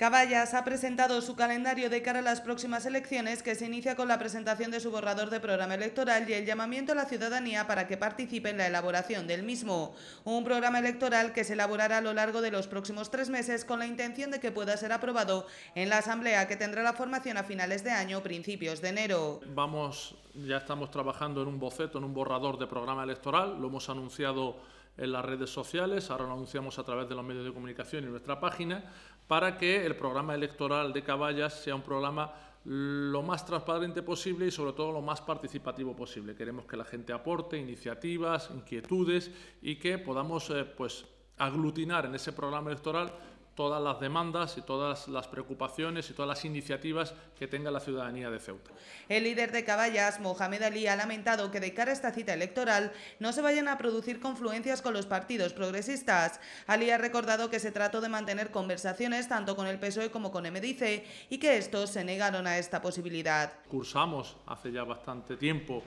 Caballas ha presentado su calendario de cara a las próximas elecciones que se inicia con la presentación de su borrador de programa electoral y el llamamiento a la ciudadanía para que participe en la elaboración del mismo. Un programa electoral que se elaborará a lo largo de los próximos tres meses con la intención de que pueda ser aprobado en la Asamblea que tendrá la formación a finales de año, principios de enero. Vamos, ya estamos trabajando en un boceto, en un borrador de programa electoral, lo hemos anunciado en las redes sociales, ahora lo anunciamos a través de los medios de comunicación y nuestra página para que el programa electoral de Caballas sea un programa lo más transparente posible y sobre todo lo más participativo posible. Queremos que la gente aporte iniciativas, inquietudes y que podamos eh, pues, aglutinar en ese programa electoral todas las demandas y todas las preocupaciones y todas las iniciativas que tenga la ciudadanía de Ceuta. El líder de Caballas, Mohamed Ali, ha lamentado que de cara a esta cita electoral no se vayan a producir confluencias con los partidos progresistas. Ali ha recordado que se trató de mantener conversaciones tanto con el PSOE como con MDC y que estos se negaron a esta posibilidad. Cursamos hace ya bastante tiempo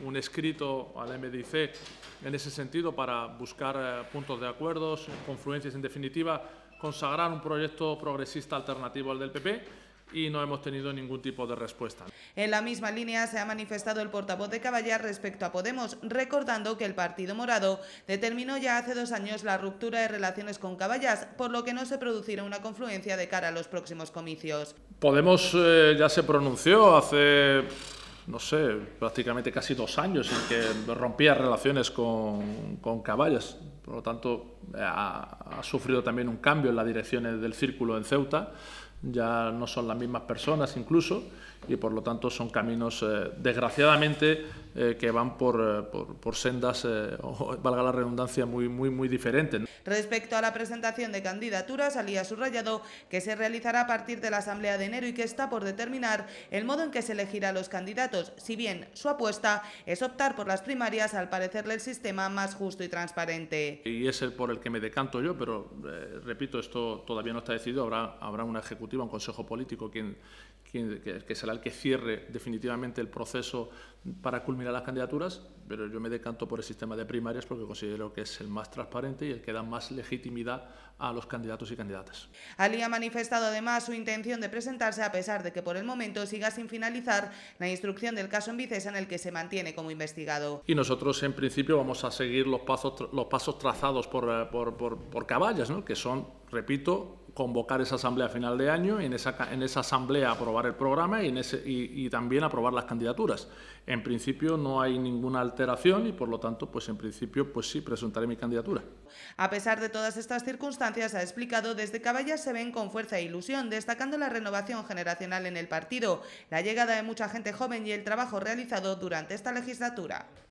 un escrito al MDC en ese sentido para buscar eh, puntos de acuerdos, confluencias en definitiva consagrar un proyecto progresista alternativo al del PP y no hemos tenido ningún tipo de respuesta. En la misma línea se ha manifestado el portavoz de Caballar respecto a Podemos, recordando que el Partido Morado determinó ya hace dos años la ruptura de relaciones con Caballas, por lo que no se producirá una confluencia de cara a los próximos comicios. Podemos eh, ya se pronunció hace no sé, prácticamente casi dos años en que rompía relaciones con, con Por lo tanto, ha, sufrido también un cambio en las direcciones del círculo en Ceuta. Ya no son las mismas personas incluso y por lo tanto son caminos eh, desgraciadamente eh, que van por, eh, sendas, eh, o, valga la redundancia, muy, muy, muy diferentes. Respecto a la presentación de candidaturas, Alía subrayado que se realizará a partir de la Asamblea de enero y que está por determinar el modo en que se elegirá los candidatos, si bien su apuesta es optar por las primarias, al parecerle el sistema más justo y transparente. Y es el por el que me decanto yo, pero repito, esto todavía no está decidido, habrá, habrá una ejecutiva, un consejo político quien, que, será el que cierre definitivamente el proceso para culminar las candidaturas, pero yo me decanto por el sistema de primarias porque considero que es el más transparente y el que da más legitimidad a los candidatos y candidatas. Ali ha manifestado además su intención de presentarse a pesar de que por el momento siga sin finalizar la instrucción del caso en Vicesa en el que se mantiene como investigado. Y nosotros en principio vamos a seguir los pasos, los pasos trazados por, eh, por, caballas, que son, repito, convocar esa asamblea a final de año y en esa, en esa asamblea aprobar el programa y, en ese, y, también aprobar las candidaturas. En principio no hay ninguna alteración y por lo tanto, pues en principio, pues sí, presentaré mi candidatura. A pesar de todas estas circunstancias, ha explicado, desde Caballas se ven con fuerza e ilusión, destacando la renovación generacional en el partido, la llegada de mucha gente joven y el trabajo realizado durante esta legislatura.